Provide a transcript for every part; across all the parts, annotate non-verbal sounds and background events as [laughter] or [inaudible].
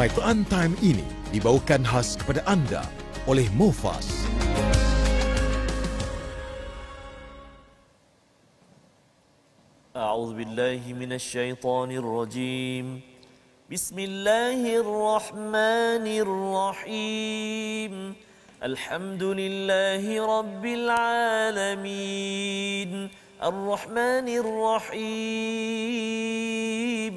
My Quran Time ini dibawakan khas kepada anda oleh Mufas. أعوذ بالله من الشيطان الرجيم بسم الله الرحمن الرحيم الحمد لله رب العالمين الرحمن الرحيم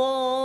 Oh.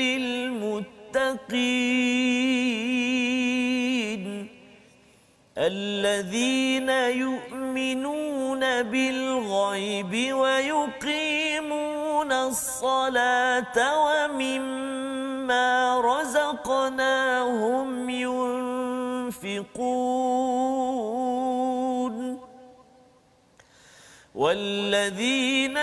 المتقين الذين يؤمنون بالغيب ويقيمون الصلاة ومما رزقناهم ينفقون والذين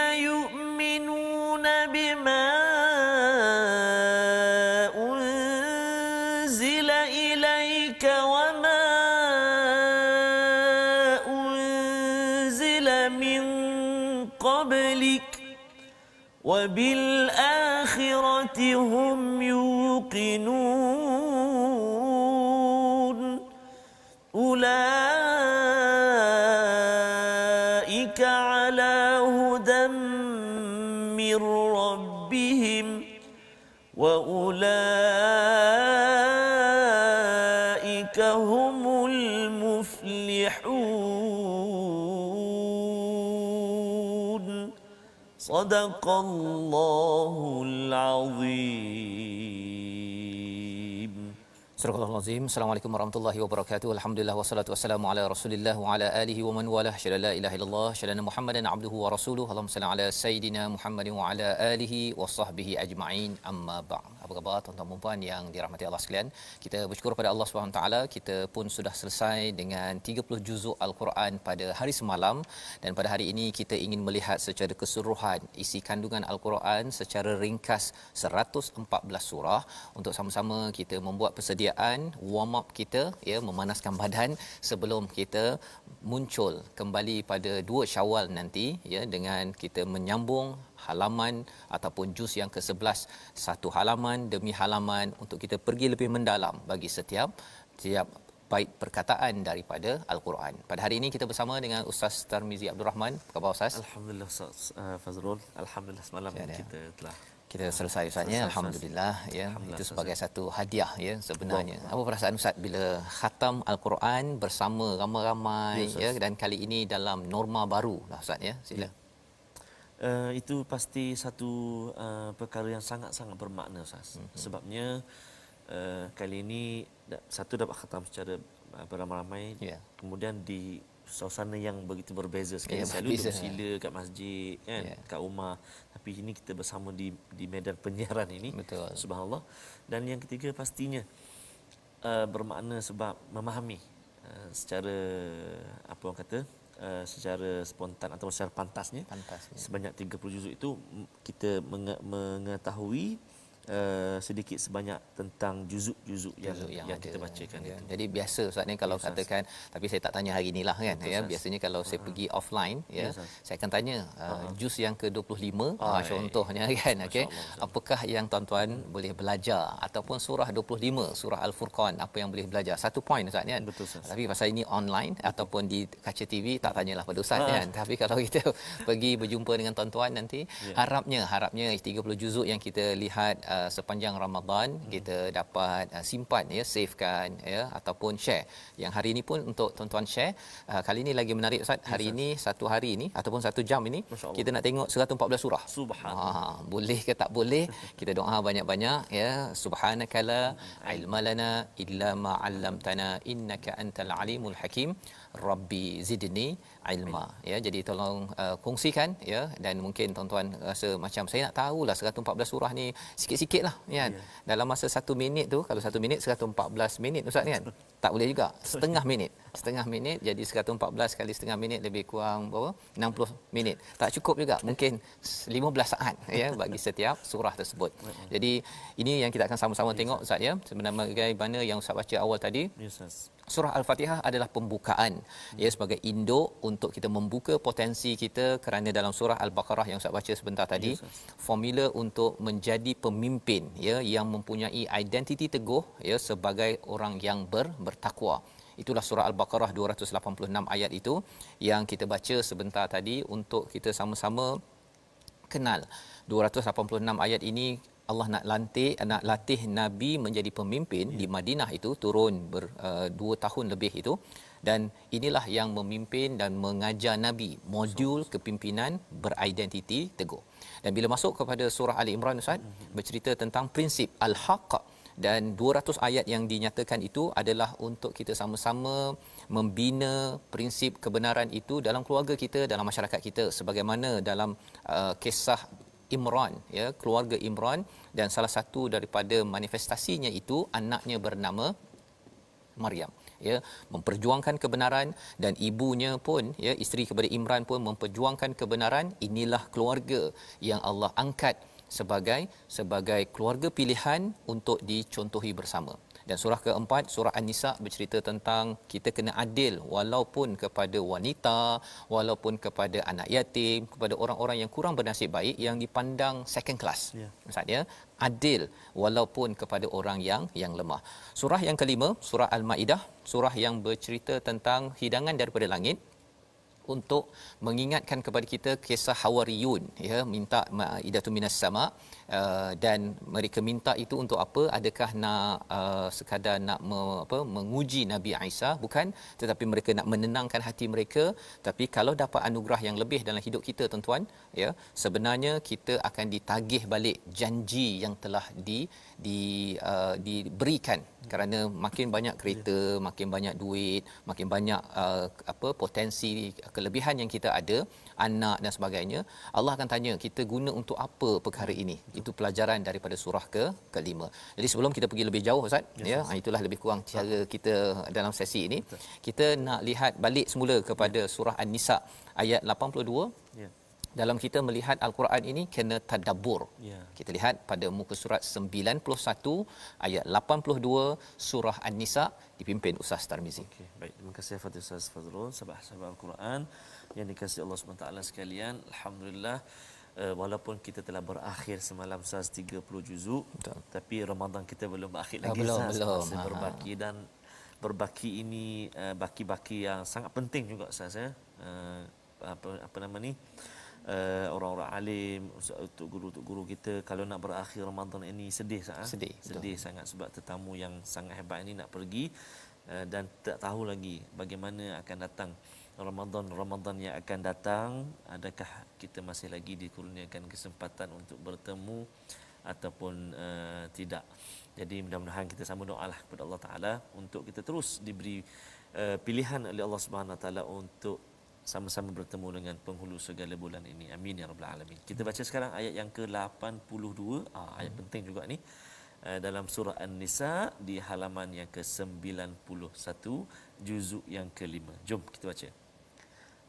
صدق الله العظيم Surah Al-Azim. Assalamualaikum warahmatullahi wabarakatuh. Alhamdulillah wassalatu wassalamu ala Rasulillah wa ala alihi wa man walah. Syada la ilaha illallah, syada Muhammadan abduhu wa rasuluhu. Allahumma salli ala sayidina Muhammadin wa ala alihi wa sahbihi ajma'in. Amma ba'd apa khabar tuan-tuan dan puan yang dirahmati Allah sekalian. Kita bersyukur pada Allah Swt. kita pun sudah selesai dengan 30 juzuk Al-Quran pada hari semalam dan pada hari ini kita ingin melihat secara keseluruhan isi kandungan Al-Quran secara ringkas 114 surah untuk sama-sama kita membuat persediaan warm up kita ya memanaskan badan sebelum kita muncul kembali pada dua Syawal nanti ya dengan kita menyambung halaman ataupun juz yang ke-11 satu halaman demi halaman untuk kita pergi lebih mendalam bagi setiap setiap baik perkataan daripada al-Quran. Pada hari ini kita bersama dengan Ustaz Tarmizi Abdul Rahman. Apa khabar Ustaz? Alhamdulillah Ustaz uh, Fazrul. Alhamdulillah semalam ya, ya. kita telah kita selesai usahanya alhamdulillah ya itu sebagai ya. satu hadiah ya sebenarnya Buang. apa perasaan ustaz bila khatam al-Quran bersama ramai-ramai ya, ya dan kali ini dalam norma baru lah ustaz ya sila Eh, itu pasti satu uh, perkara yang sangat-sangat bermakna Ustaz. Mm-hmm. Sebabnya uh, kali ini satu dapat khatam secara uh, beramai-ramai yeah. kemudian di suasana yang begitu berbeza sekali yeah, selalu bersila yeah. kat masjid kan yeah. kat rumah tapi ini kita bersama di di medan penyiaran ini Betul. subhanallah dan yang ketiga pastinya uh, bermakna sebab memahami uh, secara apa orang kata Eh, secara spontan atau secara pantasnya, pantasnya. sebanyak 30 juzuk itu kita mengetahui Eh, sedikit sebanyak tentang juzuk-juzuk yang, yang, yang kita bacakan ya. itu. Jadi biasa Ustaz ni kalau Ustaz. katakan tapi saya tak tanya hari inilah kan ya biasanya kalau saya uh-huh. pergi offline ya saya akan tanya uh, uh-huh. juz yang ke-25 uh, contohnya kan okey apakah yang tuan-tuan hmm. boleh belajar ataupun surah 25 surah al-furqan apa yang boleh belajar satu poin Ustaz ni kan Betul, Ustaz. tapi masa ini online Betul. ataupun di kaca TV tak tanyalah pada Ustaz uh kan [laughs] tapi kalau kita pergi berjumpa dengan tuan-tuan nanti yeah. harapnya harapnya 30 juzuk yang kita lihat uh, Uh, sepanjang Ramadan hmm. kita dapat uh, simpan ya savekan ya ataupun share. Yang hari ini pun untuk tuan-tuan share. Uh, kali ini lagi menarik ustaz. Hari yes, ini satu hari ini ataupun satu jam ini kita nak tengok 114 surah. Subhanallah. Ha, boleh ke tak boleh? kita doa banyak-banyak ya. Subhanakala ilmalana illa ma 'allamtana innaka antal alimul hakim. Rabbi zidni ilma ya jadi tolong uh, kongsikan ya dan mungkin tuan-tuan rasa macam saya nak tahulah 114 surah ni sikit-sikitlah kan ya. ya. dalam masa satu minit tu kalau satu minit 114 minit ustaz ni kan [laughs] tak boleh juga setengah minit setengah minit jadi 114 kali setengah minit lebih kurang berapa 60 minit tak cukup juga mungkin 15 saat [laughs] ya bagi setiap surah tersebut jadi ini yang kita akan sama-sama tengok Ustaz ya sebenarnya bagaimana yang Ustaz baca awal tadi Surah Al-Fatihah adalah pembukaan ya sebagai induk untuk kita membuka potensi kita kerana dalam surah Al-Baqarah yang saya baca sebentar tadi formula untuk menjadi pemimpin ya yang mempunyai identiti teguh ya sebagai orang yang ber, bertakwa itulah surah al-baqarah 286 ayat itu yang kita baca sebentar tadi untuk kita sama-sama kenal 286 ayat ini Allah nak lantik nak latih nabi menjadi pemimpin ya. di Madinah itu turun ber 2 uh, tahun lebih itu dan inilah yang memimpin dan mengajar nabi modul kepimpinan beridentiti teguh dan bila masuk kepada surah ali imran ustaz mhm. bercerita tentang prinsip al-haqq dan 200 ayat yang dinyatakan itu adalah untuk kita sama-sama membina prinsip kebenaran itu dalam keluarga kita dalam masyarakat kita sebagaimana dalam uh, kisah Imran ya keluarga Imran dan salah satu daripada manifestasinya itu anaknya bernama Maryam ya memperjuangkan kebenaran dan ibunya pun ya isteri kepada Imran pun memperjuangkan kebenaran inilah keluarga yang Allah angkat sebagai sebagai keluarga pilihan untuk dicontohi bersama. Dan surah keempat, surah An-Nisa bercerita tentang kita kena adil walaupun kepada wanita, walaupun kepada anak yatim, kepada orang-orang yang kurang bernasib baik yang dipandang second class. Yeah. Maksudnya, ya? adil walaupun kepada orang yang yang lemah. Surah yang kelima, surah Al-Ma'idah, surah yang bercerita tentang hidangan daripada langit untuk mengingatkan kepada kita kisah Hawariyun ya minta Idatu minas sama Uh, dan mereka minta itu untuk apa adakah nak uh, sekadar nak me, apa menguji Nabi Aisyah? bukan tetapi mereka nak menenangkan hati mereka tapi kalau dapat anugerah yang lebih dalam hidup kita tuan-tuan ya sebenarnya kita akan ditagih balik janji yang telah di di uh, diberikan kerana makin banyak kereta makin banyak duit makin banyak uh, apa potensi kelebihan yang kita ada anak dan sebagainya Allah akan tanya kita guna untuk apa perkara ini Betul. itu pelajaran daripada surah ke kelima. jadi sebelum kita pergi lebih jauh ustaz ya, ya itulah lebih kurang cara Betul. kita dalam sesi ini Betul. kita nak lihat balik semula kepada surah an-nisa ayat 82 ya. dalam kita melihat al-Quran ini kena tadabur Ya. Kita lihat pada muka surat 91 ayat 82 surah An-Nisa dipimpin Ustaz Tarmizi. Okay. Baik, terima kasih Fadil Ustaz Fazrul sebab sebab al-Quran yang dikasihi Allah SWT sekalian alhamdulillah eh, walaupun kita telah berakhir semalam saz 30 juzuk tapi Ramadan kita belum berakhir ah, lagi belum, saz belum. masih ah, ah. berbaki dan berbaki ini eh, baki-baki yang sangat penting juga saz ya eh, apa apa nama ni orang-orang alim untuk guru-untuk guru kita kalau nak berakhir Ramadan ini sedih sangat ya. sedih, sedih sangat sebab tetamu yang sangat hebat ini nak pergi Eh, dan tak tahu lagi bagaimana akan datang Ramadan Ramadan yang akan datang adakah kita masih lagi dikurniakan kesempatan untuk bertemu ataupun uh, tidak jadi mudah-mudahan kita sama doa doalah kepada Allah taala untuk kita terus diberi uh, pilihan oleh Allah Subhanahu taala untuk sama-sama bertemu dengan penghulu segala bulan ini amin ya rabbal alamin kita baca sekarang ayat yang ke-82 ah, ayat hmm. penting juga ni Eh, dalam surah An-Nisa di halaman yang ke-91 juzuk yang ke-5. Jom kita baca.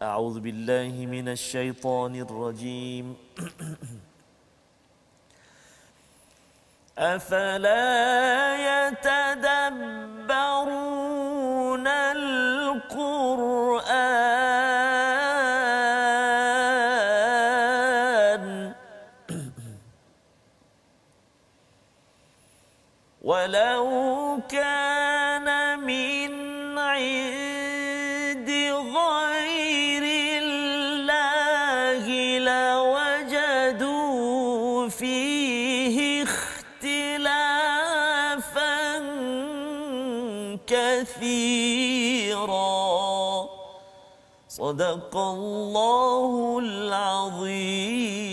A'udzu billahi minasyaitonir rajim. [clears throat] Afala yatadabbarun صدق الله العظيم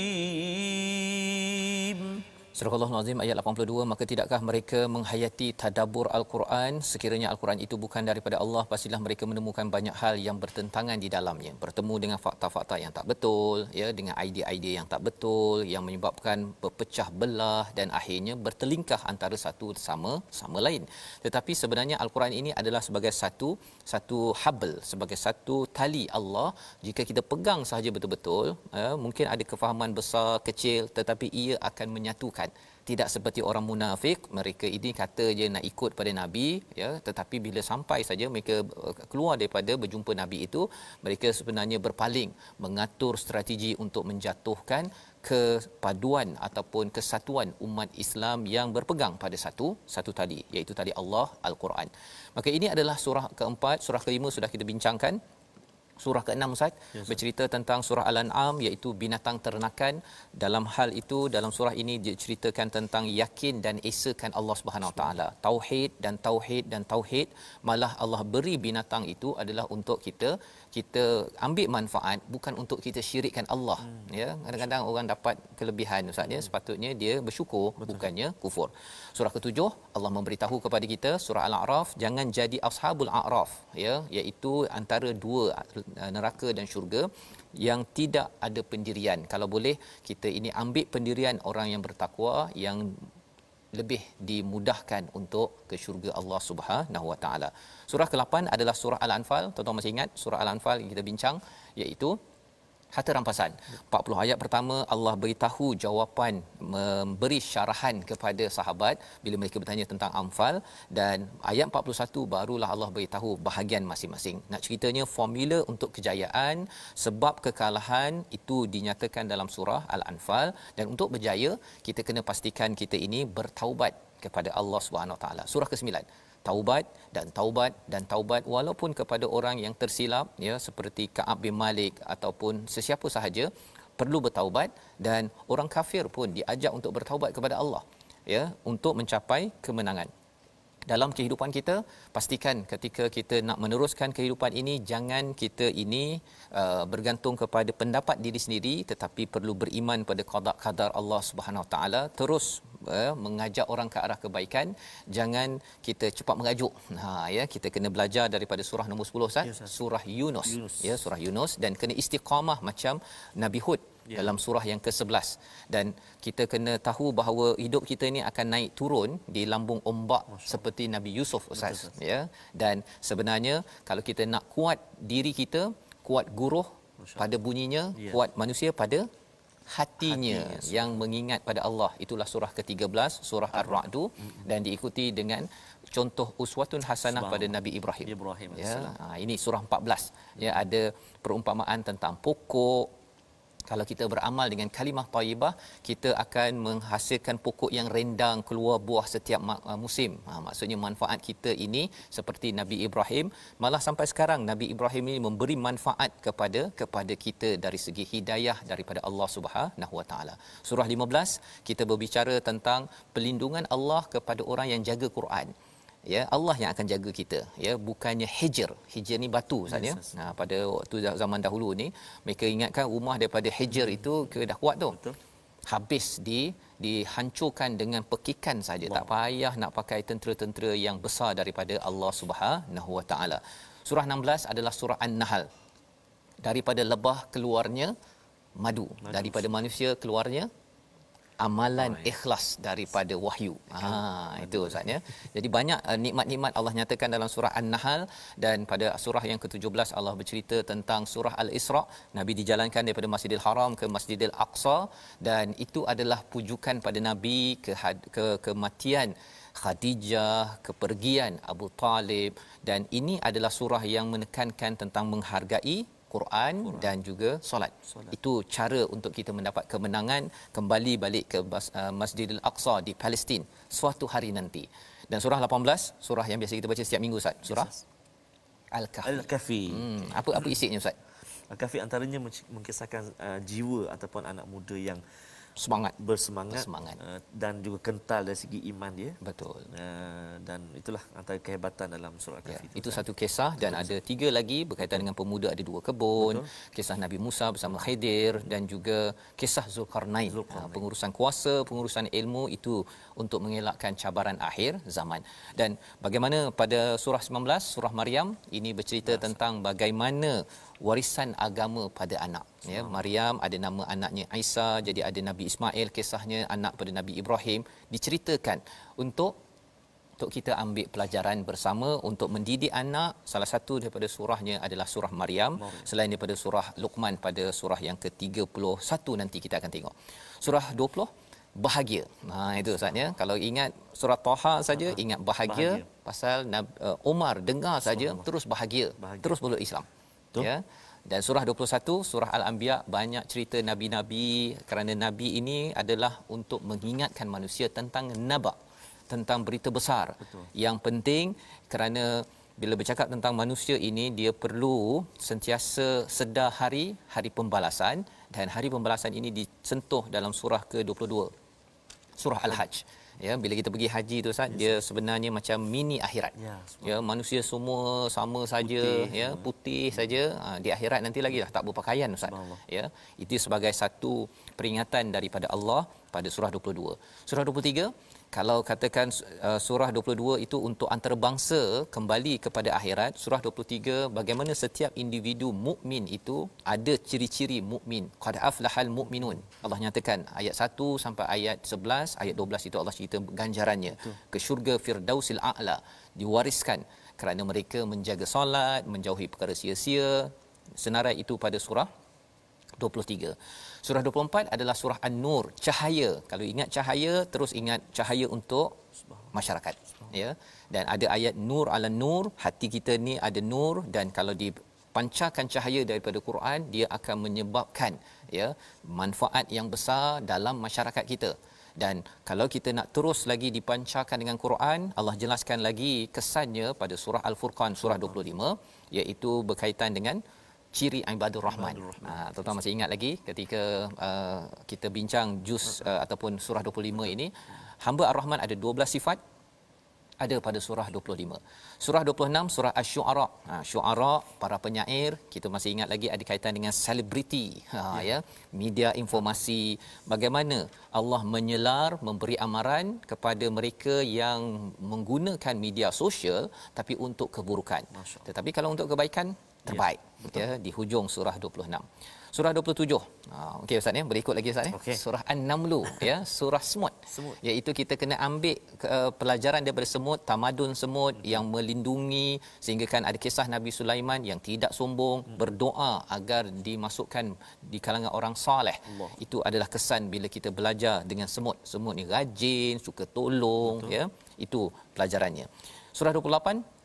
Azim ayat 82 maka tidakkah mereka menghayati tadabbur al-Quran sekiranya al-Quran itu bukan daripada Allah pastilah mereka menemukan banyak hal yang bertentangan di dalamnya bertemu dengan fakta-fakta yang tak betul ya dengan idea-idea yang tak betul yang menyebabkan berpecah belah dan akhirnya bertelingkah antara satu sama sama lain tetapi sebenarnya al-Quran ini adalah sebagai satu satu habl sebagai satu tali Allah jika kita pegang sahaja betul-betul ya, mungkin ada kefahaman besar kecil tetapi ia akan menyatukan tidak seperti orang munafik mereka ini kata je nak ikut pada nabi ya tetapi bila sampai saja mereka eh, keluar daripada berjumpa nabi itu mereka sebenarnya berpaling mengatur strategi untuk menjatuhkan kepaduan ataupun kesatuan umat Islam yang berpegang pada satu satu tali iaitu tali Allah Al-Quran. Maka ini adalah surah keempat, surah kelima sudah kita bincangkan surah ke-6 Ustaz yes, bercerita tentang surah Al-An'am iaitu binatang ternakan dalam hal itu dalam surah ini diceritakan tentang yakin dan esakan Allah Subhanahu Wa Taala tauhid dan tauhid dan tauhid malah Allah beri binatang itu adalah untuk kita kita ambil manfaat bukan untuk kita syirikkan Allah hmm. ya kadang-kadang orang dapat kelebihan ustaznya hmm. sepatutnya dia bersyukur Betul. bukannya kufur surah ketujuh Allah memberitahu kepada kita surah al-a'raf jangan jadi ashabul a'raf ya iaitu antara dua eh, neraka dan syurga yang tidak ada pendirian kalau boleh kita ini ambil pendirian orang yang bertakwa yang lebih dimudahkan untuk ke syurga Allah Subhanahu Wa Taala. Surah ke-8 adalah surah Al-Anfal. Tuan-tuan masih ingat surah Al-Anfal yang kita bincang iaitu harta rampasan. 40 ayat pertama Allah beritahu jawapan memberi syarahan kepada sahabat bila mereka bertanya tentang amfal dan ayat 41 barulah Allah beritahu bahagian masing-masing. Nak ceritanya formula untuk kejayaan sebab kekalahan itu dinyatakan dalam surah Al-Anfal dan untuk berjaya kita kena pastikan kita ini bertaubat kepada Allah Subhanahu Wa Taala. Surah ke-9 taubat dan taubat dan taubat walaupun kepada orang yang tersilap ya seperti Ka'ab bin Malik ataupun sesiapa sahaja perlu bertaubat dan orang kafir pun diajak untuk bertaubat kepada Allah ya untuk mencapai kemenangan dalam kehidupan kita pastikan ketika kita nak meneruskan kehidupan ini jangan kita ini uh, bergantung kepada pendapat diri sendiri tetapi perlu beriman pada qada qadar Allah Subhanahu Wa Taala terus uh, mengajak orang ke arah kebaikan jangan kita cepat mengajuk ha ya kita kena belajar daripada surah nombor 10 sah? Yes, surah Yunus. Yunus ya surah Yunus dan kena istiqamah macam Nabi Hud yeah. dalam surah yang ke-11 dan kita kena tahu bahawa hidup kita ini akan naik turun di lambung ombak Masya. seperti Nabi Yusuf ustaz ya dan sebenarnya kalau kita nak kuat diri kita kuat guruh Masya. pada bunyinya yeah. kuat manusia pada hatinya Hati, yang mengingat pada Allah itulah surah ke-13 surah ar-ra'du mm-hmm. dan diikuti dengan contoh uswatun hasanah pada Nabi Ibrahim. Ibrahim ya, ha, ini surah 14. Ya ada perumpamaan tentang pokok, kalau kita beramal dengan kalimah tayyibah kita akan menghasilkan pokok yang rendang keluar buah setiap uh, musim ha, maksudnya manfaat kita ini seperti Nabi Ibrahim malah sampai sekarang Nabi Ibrahim ini memberi manfaat kepada kepada kita dari segi hidayah daripada Allah Subhanahu Wa Taala surah 15 kita berbicara tentang pelindungan Allah kepada orang yang jaga Quran ya Allah yang akan jaga kita ya bukannya hijr hijr ni batu saja. Ya. sahaja yes, yes. ha, pada waktu zaman dahulu ni mereka ingatkan rumah daripada hijr itu ke dah kuat tu Betul. habis di dihancurkan dengan pekikan saja tak payah nak pakai tentera-tentera yang besar daripada Allah Subhanahu Wa Taala surah 16 adalah surah an-nahl daripada lebah keluarnya madu daripada manusia keluarnya amalan Amai. ikhlas daripada wahyu. Ha itu ustaz ya. Jadi banyak uh, nikmat-nikmat Allah nyatakan dalam surah An-Nahl dan pada surah yang ke-17 Allah bercerita tentang surah Al-Isra, Nabi dijalankan daripada Masjidil Haram ke Masjidil Aqsa dan itu adalah pujukan pada Nabi ke ke kematian Khadijah, kepergian Abu Talib dan ini adalah surah yang menekankan tentang menghargai Quran, Quran. dan juga solat. solat. Itu cara untuk kita mendapat kemenangan kembali balik ke eh, Masjidil Aqsa di Palestin suatu hari nanti. Dan surah 18, surah yang biasa kita baca setiap minggu Ustaz. Surah Al-Kahfi. al Hmm, apa apa isinya Ustaz? Al-Kahfi antaranya mengisahkan uh, eh, jiwa ataupun anak muda yang semangat bersemangat, bersemangat. Eh, dan juga kental dari segi iman dia betul eh, dan itulah antara kehebatan dalam surah kafir ya, itu, itu kan? satu kisah dan betul. ada tiga lagi berkaitan betul. dengan pemuda ada dua kebun betul. kisah nabi Musa bersama Khidir dan juga kisah Zulkarnain, Zulkarnain. Ha, pengurusan kuasa pengurusan ilmu itu untuk mengelakkan cabaran akhir zaman dan bagaimana pada surah 19 surah Maryam ini bercerita Masa. tentang bagaimana warisan agama pada anak ya Maryam ada nama anaknya Isa jadi ada Nabi Ismail kisahnya anak pada Nabi Ibrahim diceritakan untuk untuk kita ambil pelajaran bersama untuk mendidik anak salah satu daripada surahnya adalah surah Maryam selain daripada surah Luqman pada surah yang ke-31 nanti kita akan tengok surah 20 bahagia. Ha itu saatnya kalau ingat surah Taha saja ha, ha. ingat bahagia, bahagia. pasal Umar eh, dengar saja terus bahagia, bahagia. terus masuk Islam. Betul. Ya. Dan surah 21, surah Al-Anbiya banyak cerita nabi-nabi kerana nabi ini adalah untuk mengingatkan manusia tentang nabak, tentang berita besar. Betul. Yang penting kerana bila bercakap tentang manusia ini dia perlu sentiasa sedar hari hari pembalasan dan hari pembalasan ini disentuh dalam surah ke-22 surah al-hajj ya bila kita pergi haji tu Ustaz yes. dia sebenarnya macam mini akhirat ya, ya manusia semua sama saja ya, ya putih ya. saja ha, di akhirat nanti lagi lah tak berpakaian Ustaz ya itu sebagai satu peringatan daripada Allah pada surah 22 surah kalau katakan uh, surah 22 itu untuk antarabangsa kembali kepada akhirat surah 23 bagaimana setiap individu mukmin itu ada ciri-ciri mukmin qad aflahal mukminun Allah nyatakan ayat 1 sampai ayat 11 ayat 12 itu Allah cerita ganjarannya Betul. ke syurga firdausil a'la diwariskan kerana mereka menjaga solat menjauhi perkara sia-sia senarai itu pada surah 23. Surah 24 adalah surah An-Nur, cahaya. Kalau ingat cahaya, terus ingat cahaya untuk masyarakat. Ya. Dan ada ayat Nur ala Nur, hati kita ni ada nur dan kalau dipancarkan cahaya daripada Quran, dia akan menyebabkan ya manfaat yang besar dalam masyarakat kita. Dan kalau kita nak terus lagi dipancarkan dengan Quran, Allah jelaskan lagi kesannya pada surah Al-Furqan surah 25 iaitu berkaitan dengan ciri ibadur rahman. Ibadur rahman. Ha, tuan-tuan masih ingat lagi ketika uh, kita bincang juz uh, ataupun surah 25 ini hamba ar-rahman ada 12 sifat ada pada surah 25. Surah 26 surah asy-syu'ara. Ha syu'ara para penyair kita masih ingat lagi ada kaitan dengan selebriti. Ha ya. ya media informasi bagaimana Allah menyelar memberi amaran kepada mereka yang menggunakan media sosial tapi untuk keburukan. Tetapi kalau untuk kebaikan terbaik ya, ya di hujung surah 26 Surah 27. Ah uh, okey ustaz ya berikut lagi ustaz ya. Okay. Surah An-Namlu ya, surah semut. semut. Iaitu kita kena ambil uh, pelajaran daripada semut, tamadun semut hmm. yang melindungi sehingga kan ada kisah Nabi Sulaiman yang tidak sombong, hmm. berdoa agar dimasukkan di kalangan orang soleh. Itu adalah kesan bila kita belajar dengan semut. Semut ni rajin, suka tolong Betul. ya. Itu pelajarannya. Surah 28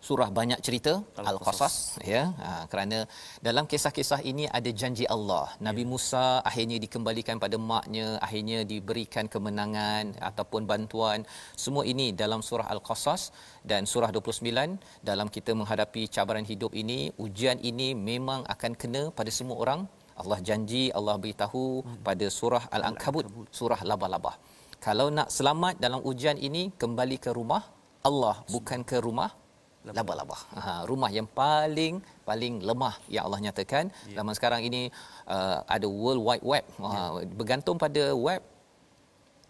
surah banyak cerita al-qasas, al ya ha, kerana dalam kisah-kisah ini ada janji Allah Nabi ya. Musa akhirnya dikembalikan pada maknya akhirnya diberikan kemenangan ataupun bantuan semua ini dalam surah al-qasas dan surah 29 dalam kita menghadapi cabaran hidup ini ujian ini memang akan kena pada semua orang Allah janji Allah beritahu hmm. pada surah al-ankabut surah laba-laba kalau nak selamat dalam ujian ini kembali ke rumah Allah bukan ke rumah laba-laba. Ha, rumah yang paling paling lemah yang Allah nyatakan. Yeah. Zaman sekarang ini uh, ada world wide web. Ha, yeah. bergantung pada web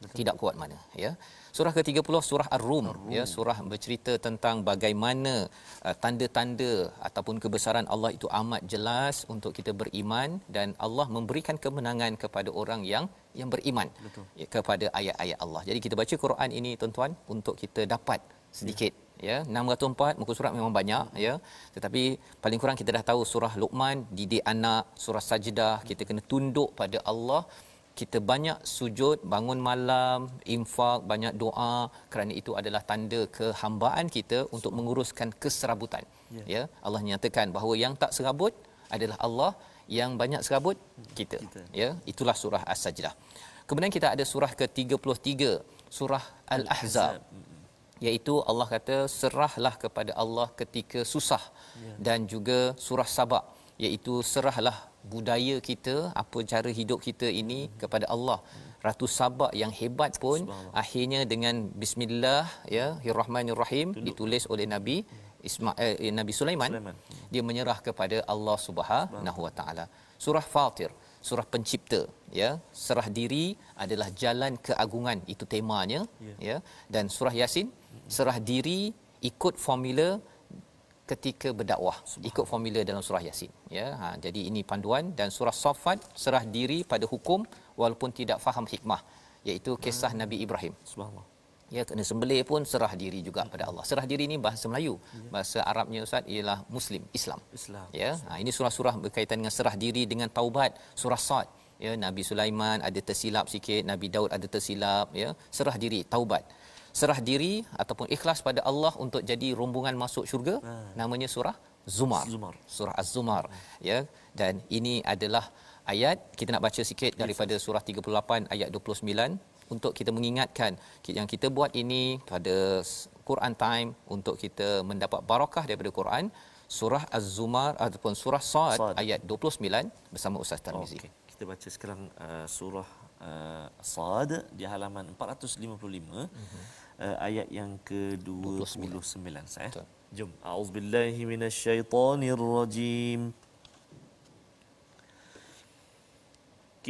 Betul. tidak kuat mana, ya. Surah ke-30 surah Ar-Rum, ar ya surah bercerita tentang bagaimana uh, tanda-tanda ataupun kebesaran Allah itu amat jelas untuk kita beriman dan Allah memberikan kemenangan kepada orang yang yang beriman Betul. Ya, kepada ayat-ayat Allah. Jadi kita baca Quran ini tuan-tuan untuk kita dapat sedikit ya ya 604 muka surat memang banyak ya tetapi paling kurang kita dah tahu surah luqman didik anak surah sajdah kita kena tunduk pada Allah kita banyak sujud bangun malam infak banyak doa kerana itu adalah tanda kehambaan kita untuk menguruskan keserabutan yeah. ya Allah nyatakan bahawa yang tak serabut adalah Allah yang banyak serabut kita, kita. ya itulah surah as-sajdah kemudian kita ada surah ke-33 surah al-Ahzab iaitu Allah kata serahlah kepada Allah ketika susah ya. dan juga surah sabak iaitu serahlah budaya kita apa cara hidup kita ini hmm. kepada Allah hmm. ratu sabak yang hebat pun akhirnya dengan bismillah ya rahim ditulis oleh nabi hmm. Ismail eh, eh, nabi Sulaiman, Sulaiman hmm. dia menyerah kepada Allah Subhanahu wa taala surah fatir surah pencipta ya serah diri adalah jalan keagungan itu temanya ya, ya. dan surah yasin serah diri ikut formula ketika berdakwah ikut formula dalam surah yasin ya ha jadi ini panduan dan surah safat serah diri pada hukum walaupun tidak faham hikmah iaitu kisah hmm. nabi ibrahim subhanallah ya kena sembelih pun serah diri juga hmm. pada Allah. Serah diri ini bahasa Melayu. Ya. Bahasa Arabnya Ustaz ialah muslim, Islam. Islam. Ya. Ha ini surah-surah berkaitan dengan serah diri dengan taubat, surah Sad. Ya Nabi Sulaiman ada tersilap sikit, Nabi Daud ada tersilap, ya. Serah diri, taubat serah diri ataupun ikhlas pada Allah untuk jadi rombongan masuk syurga ha. namanya surah Zumar. Zumar surah Az-Zumar ya dan ini adalah ayat kita nak baca sikit daripada surah 38 ayat 29 untuk kita mengingatkan yang kita buat ini pada Quran time untuk kita mendapat barakah daripada Quran surah Az-Zumar ataupun surah Saad Sad. ayat 29 bersama Ustaz Tarmizi. Okay. Kita baca sekarang uh, surah uh, Sad di halaman 455. Mm-hmm uh, ayat yang ke-29 saya. Eh. Jom. A'udzubillahi minasyaitonirrajim.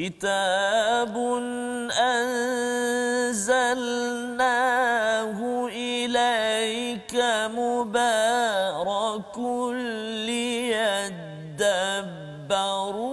كتاب انزلناه اليك مبارك ليدبروا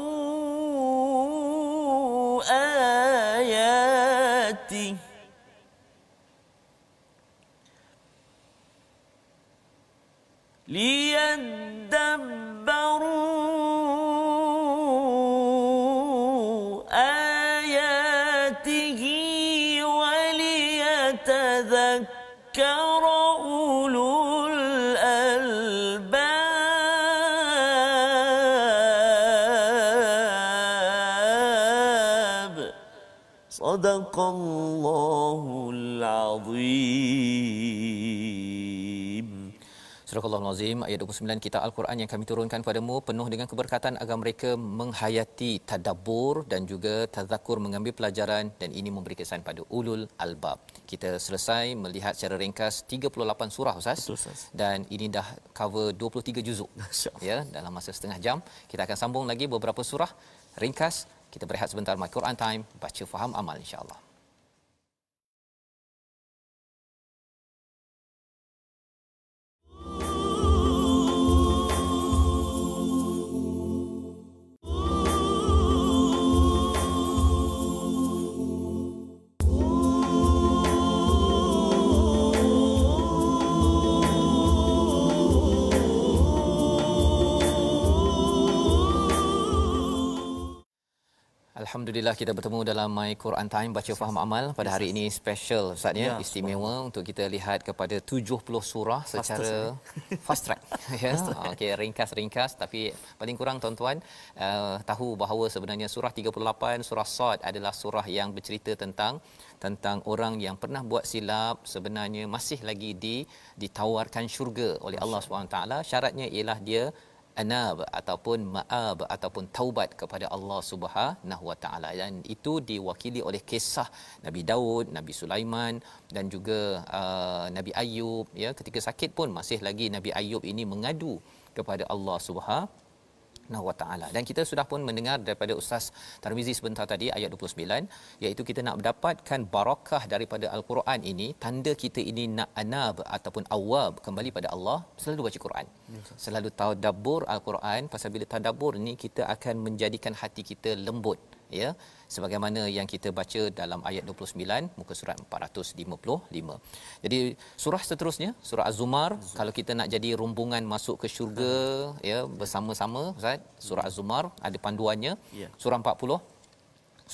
Allahul Azim. Surah Allahul Azim ayat 29 kita Al-Quran yang kami turunkan padamu penuh dengan keberkatan agar mereka menghayati tadabbur dan juga tazakur mengambil pelajaran dan ini memberi kesan pada ulul albab. Kita selesai melihat secara ringkas 38 surah Ustaz. Betul, Ustaz. Dan ini dah cover 23 juzuk. Ya, dalam masa setengah jam kita akan sambung lagi beberapa surah ringkas kita berehat sebentar my Quran time baca faham amal insyaallah Alhamdulillah kita bertemu dalam My Quran Time baca faham amal pada hari ini special Ustaz ya, ya istimewa untuk kita lihat kepada 70 surah secara ya. [laughs] fast track [laughs] ya okey ringkas-ringkas tapi paling kurang tuan-tuan uh, tahu bahawa sebenarnya surah 38 surah Sad adalah surah yang bercerita tentang tentang orang yang pernah buat silap sebenarnya masih lagi di ditawarkan syurga oleh Allah Subhanahu taala syaratnya ialah dia anab ataupun ma'ab ataupun taubat kepada Allah Subhanahu wa taala dan itu diwakili oleh kisah Nabi Daud, Nabi Sulaiman dan juga uh, Nabi Ayub ya ketika sakit pun masih lagi Nabi Ayub ini mengadu kepada Allah Subhanahu Subhanahu Wa Taala. Dan kita sudah pun mendengar daripada Ustaz Tarmizi sebentar tadi ayat 29 iaitu kita nak mendapatkan barakah daripada al-Quran ini, tanda kita ini nak anab ataupun awab kembali pada Allah selalu baca Quran. Selalu tadabbur al-Quran pasal bila tadabbur ni kita akan menjadikan hati kita lembut, ya sebagaimana yang kita baca dalam ayat 29 muka surat 455. Jadi surah seterusnya surah Az-Zumar kalau kita nak jadi rombongan masuk ke syurga ha. ya bersama-sama ustaz surah Az-Zumar ada panduannya ya. surah 40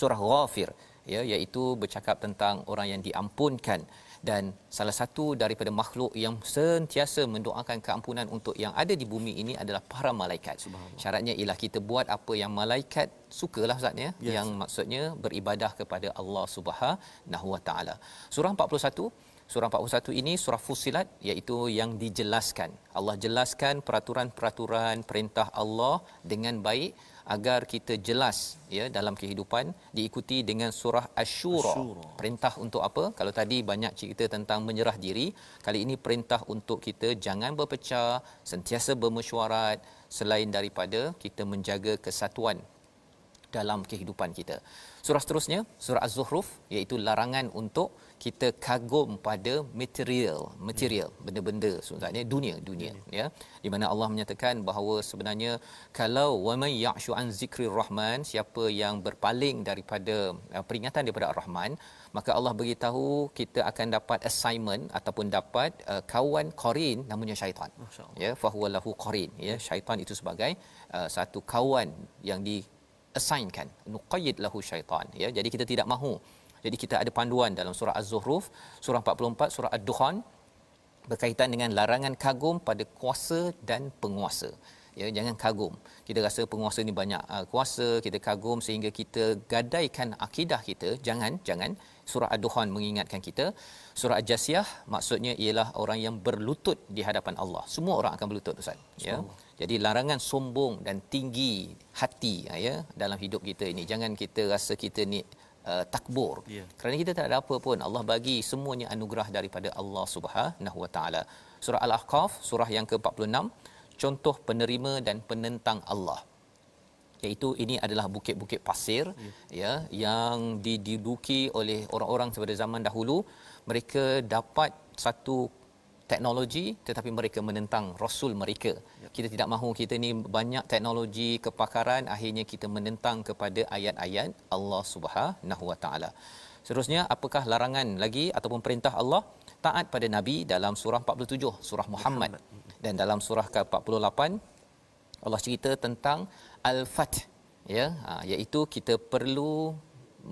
surah Ghafir ya iaitu bercakap tentang orang yang diampunkan dan salah satu daripada makhluk yang sentiasa mendoakan keampunan untuk yang ada di bumi ini adalah para malaikat. Syaratnya ialah kita buat apa yang malaikat sukalah zatnya yes. yang maksudnya beribadah kepada Allah Subhanahu Wa Taala. Surah 41 Surah 41 ini surah Fusilat iaitu yang dijelaskan. Allah jelaskan peraturan-peraturan perintah Allah dengan baik agar kita jelas ya dalam kehidupan diikuti dengan surah asy-syura perintah untuk apa kalau tadi banyak cerita tentang menyerah diri kali ini perintah untuk kita jangan berpecah sentiasa bermesyuarat selain daripada kita menjaga kesatuan dalam kehidupan kita surah seterusnya surah az-zukhruf iaitu larangan untuk kita kagum pada material material hmm. benda-benda sebenarnya dunia dunia hmm. ya di mana Allah menyatakan bahawa sebenarnya kalau waman ya'shu an zikri rahman siapa yang berpaling daripada uh, peringatan daripada rahman maka Allah beritahu kita akan dapat assignment ataupun dapat uh, kawan qarin namanya syaitan ya fahuwa lahu qarin ya hmm. syaitan itu sebagai uh, satu kawan yang di assignkan nuqayyid lahu syaitan ya jadi kita tidak mahu jadi kita ada panduan dalam surah Az-Zuhruf, surah 44, surah Ad-Dukhan berkaitan dengan larangan kagum pada kuasa dan penguasa. Ya, jangan kagum. Kita rasa penguasa ni banyak uh, kuasa, kita kagum sehingga kita gadaikan akidah kita. Jangan, jangan. Surah Ad-Dukhan mengingatkan kita. Surah Jasiyah maksudnya ialah orang yang berlutut di hadapan Allah. Semua orang akan berlutut, Ustaz. Ya. Jadi larangan sombong dan tinggi hati ya dalam hidup kita ini. Jangan kita rasa kita ni uh, takbur yeah. kerana kita tak ada apa pun Allah bagi semuanya anugerah daripada Allah Subhanahu wa taala surah al-ahqaf surah yang ke-46 contoh penerima dan penentang Allah iaitu ini adalah bukit-bukit pasir yeah. ya yang diduduki oleh orang-orang pada zaman dahulu mereka dapat satu teknologi tetapi mereka menentang rasul mereka. Kita tidak mahu kita ni banyak teknologi, kepakaran akhirnya kita menentang kepada ayat-ayat Allah Subhanahu Wa Taala. Seterusnya apakah larangan lagi ataupun perintah Allah taat pada nabi dalam surah 47 surah Muhammad mm-hmm. dan dalam surah ke-48 Allah cerita tentang al fat ya ha, iaitu kita perlu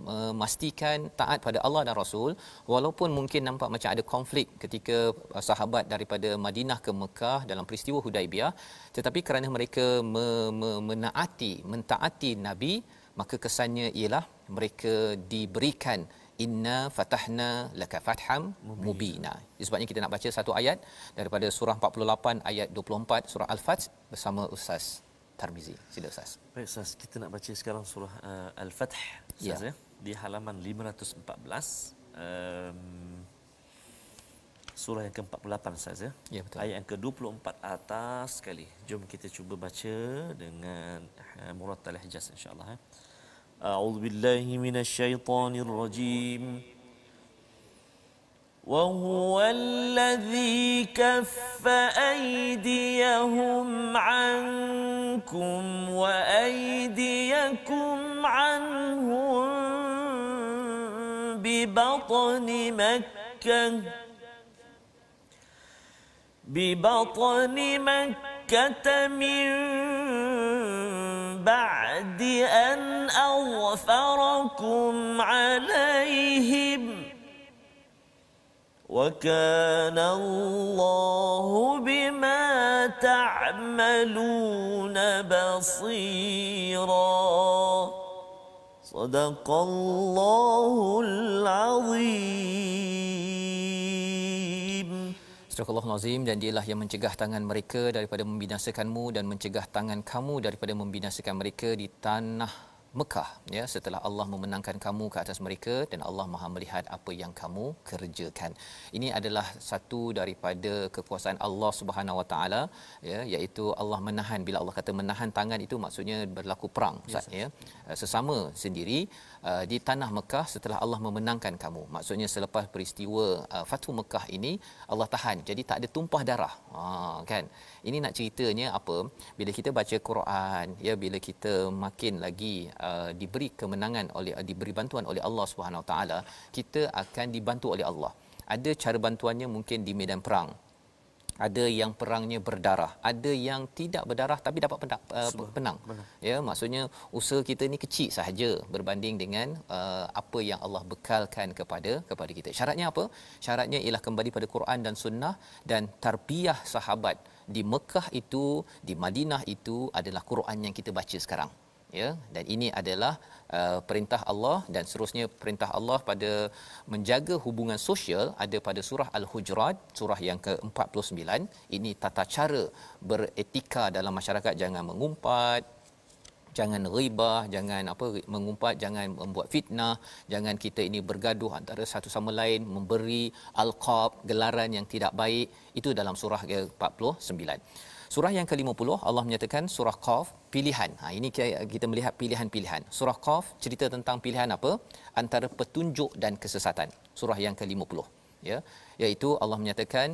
memastikan taat pada Allah dan Rasul walaupun mungkin nampak macam ada konflik ketika uh, sahabat daripada Madinah ke Mekah dalam peristiwa Hudaibiyah tetapi kerana mereka menaati mentaati nabi maka kesannya ialah mereka diberikan inna fatahna laka fatham mubina sebabnya kita nak baca satu ayat daripada surah 48 ayat 24 surah al-fath bersama ustaz Tirmizi. Sila Ustaz. Baik Ustaz, kita nak baca sekarang surah uh, Al-Fath ya. Ustaz ya. ya. di halaman 514. Um, surah yang ke-48 Ustaz ya. ya betul. Ayat yang ke-24 atas sekali. Jom kita cuba baca dengan uh, murattal hijaz insya-Allah ya. A'udzu billahi minasyaitonir rajim. وهو الذي كف أيديهم عنك أرجلكم وأيديكم عنهم ببطن مكة ببطن مكة من بعد أن أغفركم عليهم وكان الله بما تعملون بصيرا صدق الله العظيم Surah Allah Nazim dan dialah yang mencegah tangan mereka daripada membinasakanmu dan mencegah tangan kamu daripada membinasakan mereka di tanah Mekah ya setelah Allah memenangkan kamu ke atas mereka dan Allah Maha melihat apa yang kamu kerjakan. Ini adalah satu daripada kekuasaan Allah Subhanahu Wa Taala ya iaitu Allah menahan bila Allah kata menahan tangan itu maksudnya berlaku perang ya, ya sesama sendiri Uh, di tanah Mekah setelah Allah memenangkan kamu. Maksudnya selepas peristiwa uh, Fatu Mekah ini Allah tahan. Jadi tak ada tumpah darah. Ha kan. Ini nak ceritanya apa? Bila kita baca Quran, ya bila kita makin lagi uh, diberi kemenangan oleh uh, diberi bantuan oleh Allah Subhanahu Wa Taala, kita akan dibantu oleh Allah. Ada cara bantuannya mungkin di medan perang ada yang perangnya berdarah ada yang tidak berdarah tapi dapat pendak, uh, eh, ya maksudnya usaha kita ni kecil sahaja berbanding dengan uh, apa yang Allah bekalkan kepada kepada kita syaratnya apa syaratnya ialah kembali pada Quran dan sunnah dan tarbiyah sahabat di Mekah itu di Madinah itu adalah Quran yang kita baca sekarang ya dan ini adalah uh, perintah Allah dan seterusnya perintah Allah pada menjaga hubungan sosial ada pada surah al-hujurat surah yang ke-49 ini tata cara beretika dalam masyarakat jangan mengumpat jangan ribah, jangan apa mengumpat, jangan membuat fitnah, jangan kita ini bergaduh antara satu sama lain, memberi alqab, gelaran yang tidak baik, itu dalam surah ke 49. Surah yang ke-50 Allah menyatakan surah Qaf pilihan. Ha ini kita melihat pilihan-pilihan. Surah Qaf cerita tentang pilihan apa? Antara petunjuk dan kesesatan. Surah yang ke-50. Ya, iaitu Allah menyatakan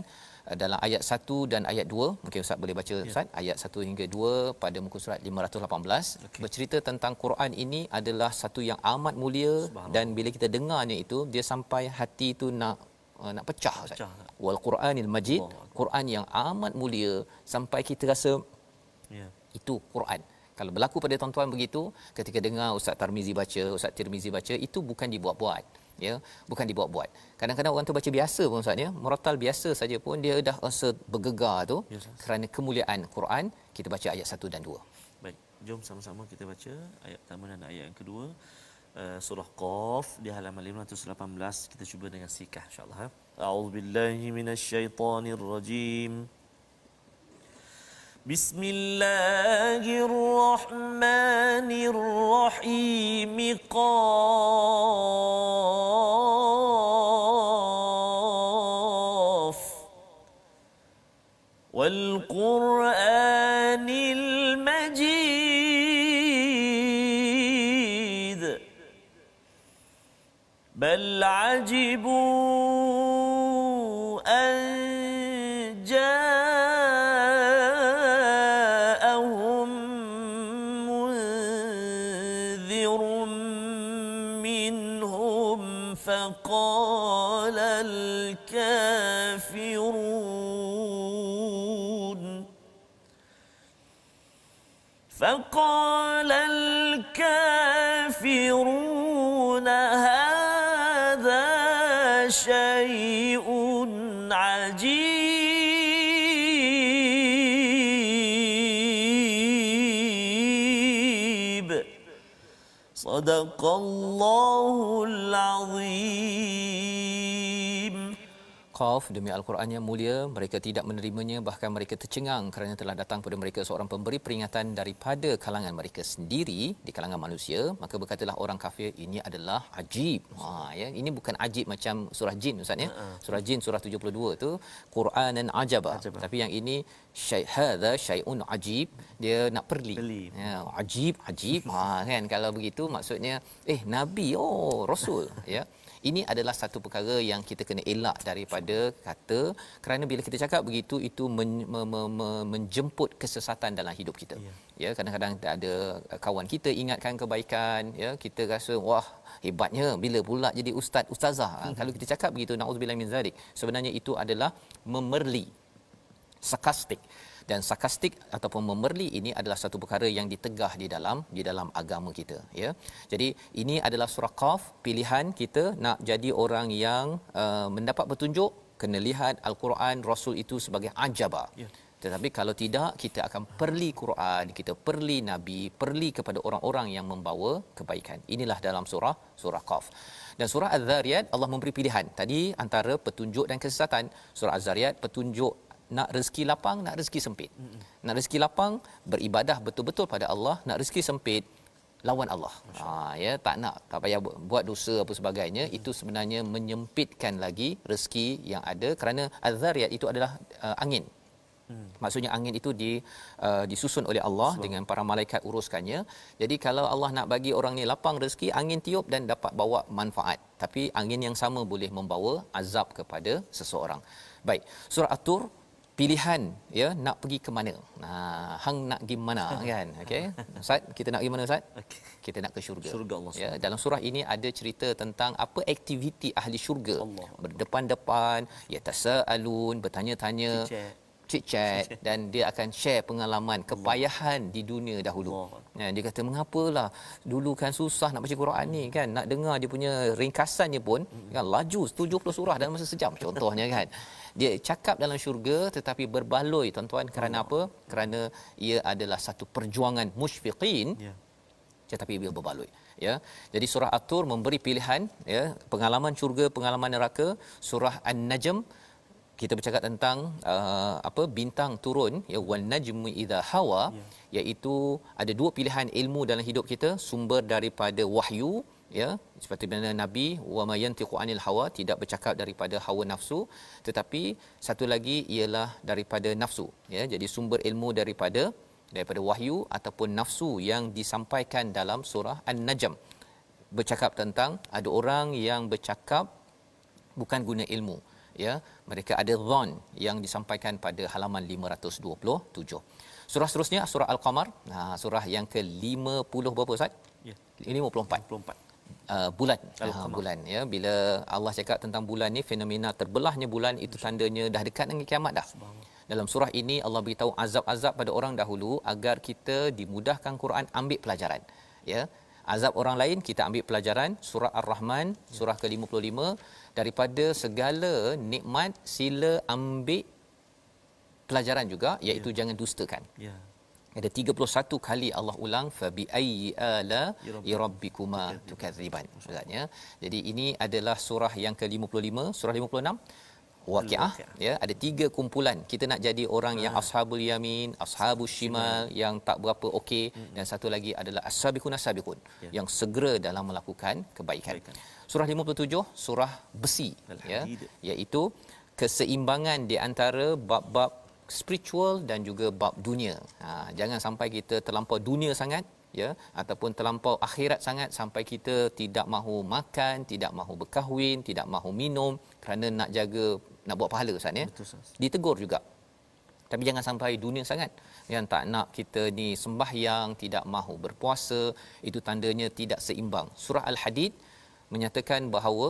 eh, dalam ayat 1 dan ayat 2 mungkin ustaz boleh baca ya. ustaz ya. ayat 1 hingga 2 pada muka surat 518 okay. bercerita tentang Quran ini adalah satu yang amat mulia dan bila kita dengarnya itu dia sampai hati itu nak uh, nak pecah ustaz wal quranil majid quran yang amat mulia sampai kita rasa yeah. itu quran kalau berlaku pada tuan-tuan begitu ketika dengar ustaz Tarmizi baca ustaz Tirmizi baca itu bukan dibuat-buat ya bukan dibuat-buat kadang-kadang orang tu baca biasa pun ustaz ya murattal biasa saja pun dia dah rasa bergegar tu yes, ya, kerana kemuliaan quran kita baca ayat 1 dan 2 baik jom sama-sama kita baca ayat pertama dan ayat yang kedua surah Qaf di halaman 518 kita cuba dengan sikah insyaallah ha. A'udzubillahi minasyaitonirrajim. الرحيم قاف والقرآن بل عجبون صدق الله العظيم Qaf demi al qurannya mulia mereka tidak menerimanya bahkan mereka tercengang kerana telah datang kepada mereka seorang pemberi peringatan daripada kalangan mereka sendiri di kalangan manusia maka berkatalah orang kafir ini adalah ajib ha ya ini bukan ajib macam surah jin ustaz ya ha, ha. surah jin surah 72 tu Quranan ajaba tapi yang ini syai hadza syai'un ajib dia nak perli Beli. ya ajib ajib ha kan kalau begitu maksudnya eh nabi oh rasul ya ini adalah satu perkara yang kita kena elak daripada kata kerana bila kita cakap begitu itu men, me, me, me, menjemput kesesatan dalam hidup kita. Ya. kadang ya, kadang-kadang ada eh, kawan kita ingatkan kebaikan, ya, kita rasa wah hebatnya bila pula jadi ustaz ustazah. Ya. Kalau kita cakap begitu naudzubillah min zalik. Sebenarnya itu adalah memerli sarkastik dan sarkastik ataupun memerli ini adalah satu perkara yang ditegah di dalam di dalam agama kita ya jadi ini adalah surah qaf pilihan kita nak jadi orang yang uh, mendapat petunjuk kena lihat al-Quran rasul itu sebagai ajaba ya tetapi kalau tidak kita akan perli Quran kita perli nabi perli kepada orang-orang yang membawa kebaikan inilah dalam surah surah qaf dan surah az-zariyat Allah memberi pilihan tadi antara petunjuk dan kesesatan surah az-zariyat petunjuk nak rezeki lapang nak rezeki sempit hmm nak rezeki lapang beribadah betul-betul pada Allah nak rezeki sempit lawan Allah ha, ya tak nak tak payah buat dosa apa sebagainya hmm itu sebenarnya menyempitkan lagi rezeki yang ada kerana azariat ya, itu adalah uh, angin mm. maksudnya angin itu di uh, disusun oleh Allah Selam. dengan para malaikat uruskannya. Jadi kalau Allah nak bagi orang ni lapang rezeki, angin tiup dan dapat bawa manfaat. Tapi angin yang sama boleh membawa azab kepada seseorang. Baik, surah At-Tur pilihan ya nak pergi ke mana. Nah, hang nak pergi mana [laughs] kan? Okey. Ustaz, kita nak pergi mana Ustaz? Okay. Kita nak ke syurga. Syurga Allah. Ya, dalam surah ini ada cerita tentang apa aktiviti ahli syurga. Berdepan-depan, ya tasalun, bertanya-tanya, chit chat dan dia akan share pengalaman kepayahan di dunia dahulu. Ya, dia kata mengapalah dulu kan susah nak baca Quran ni kan nak dengar dia punya ringkasannya pun kan laju 70 surah dalam masa sejam contohnya kan dia cakap dalam syurga tetapi berbaloi tuan-tuan kerana apa kerana ia adalah satu perjuangan musyfiqin ya. tetapi ia berbaloi ya jadi surah atur memberi pilihan ya pengalaman syurga pengalaman neraka surah an-najm kita bercakap tentang uh, apa bintang turun ya wan najmu idha hawa ya. iaitu ada dua pilihan ilmu dalam hidup kita sumber daripada wahyu ya seperti benda nabi wa ma yantiqu anil hawa tidak bercakap daripada hawa nafsu tetapi satu lagi ialah daripada nafsu ya jadi sumber ilmu daripada daripada wahyu ataupun nafsu yang disampaikan dalam surah an-najm bercakap tentang ada orang yang bercakap bukan guna ilmu ya mereka ada zon yang disampaikan pada halaman 527 surah seterusnya surah al-qamar nah ha, surah yang ke-50 berapa ustaz ya 54 54 uh, bulan uh, bulan ya bila Allah cakap tentang bulan ni fenomena terbelahnya bulan itu tandanya dah dekat dengan kiamat dah dalam surah ini Allah beritahu azab-azab pada orang dahulu agar kita dimudahkan Quran ambil pelajaran ya azab orang lain kita ambil pelajaran surah ar-rahman ya. surah ke-55 daripada segala nikmat sila ambil pelajaran juga iaitu ya. jangan dustakan ya ada 31 kali Allah ulang fa bi ayyi ala ya rabbikuma ya tukadziban maksudnya jadi ini adalah surah yang ke-55 surah 56 waqiah ya ada tiga kumpulan kita nak jadi orang yang ah. ashabul yamin ashabul shimal yang tak berapa okey dan satu lagi adalah as-sabiqun as-sabiqun ya. yang segera dalam melakukan kebaikan surah 57 surah besi ya iaitu keseimbangan di antara bab-bab spiritual dan juga bab dunia. Ha, jangan sampai kita terlampau dunia sangat ya ataupun terlampau akhirat sangat sampai kita tidak mahu makan, tidak mahu berkahwin, tidak mahu minum kerana nak jaga nak buat pahala Ustaz ya. Ditegur juga. Tapi jangan sampai dunia sangat yang tak nak kita ni sembahyang, tidak mahu berpuasa, itu tandanya tidak seimbang. Surah Al-Hadid menyatakan bahawa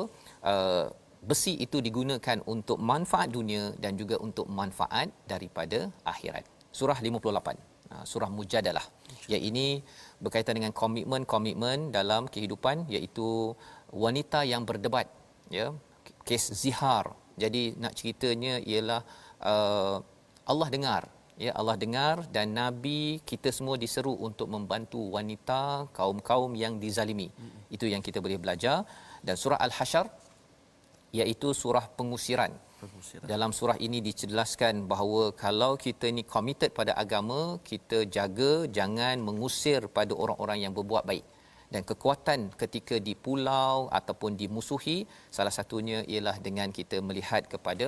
uh, besi itu digunakan untuk manfaat dunia dan juga untuk manfaat daripada akhirat. Surah 58, ha, surah Mujadalah. Ya ini berkaitan dengan komitmen-komitmen dalam kehidupan iaitu wanita yang berdebat ya kes zihar. Jadi nak ceritanya ialah uh, Allah dengar ya Allah dengar dan nabi kita semua diseru untuk membantu wanita kaum-kaum yang dizalimi. Itu yang kita boleh belajar dan surah al Hashar iaitu surah pengusiran. pengusiran. Dalam surah ini dijelaskan bahawa kalau kita ni committed pada agama, kita jaga jangan mengusir pada orang-orang yang berbuat baik. Dan kekuatan ketika di pulau ataupun dimusuhi, salah satunya ialah dengan kita melihat kepada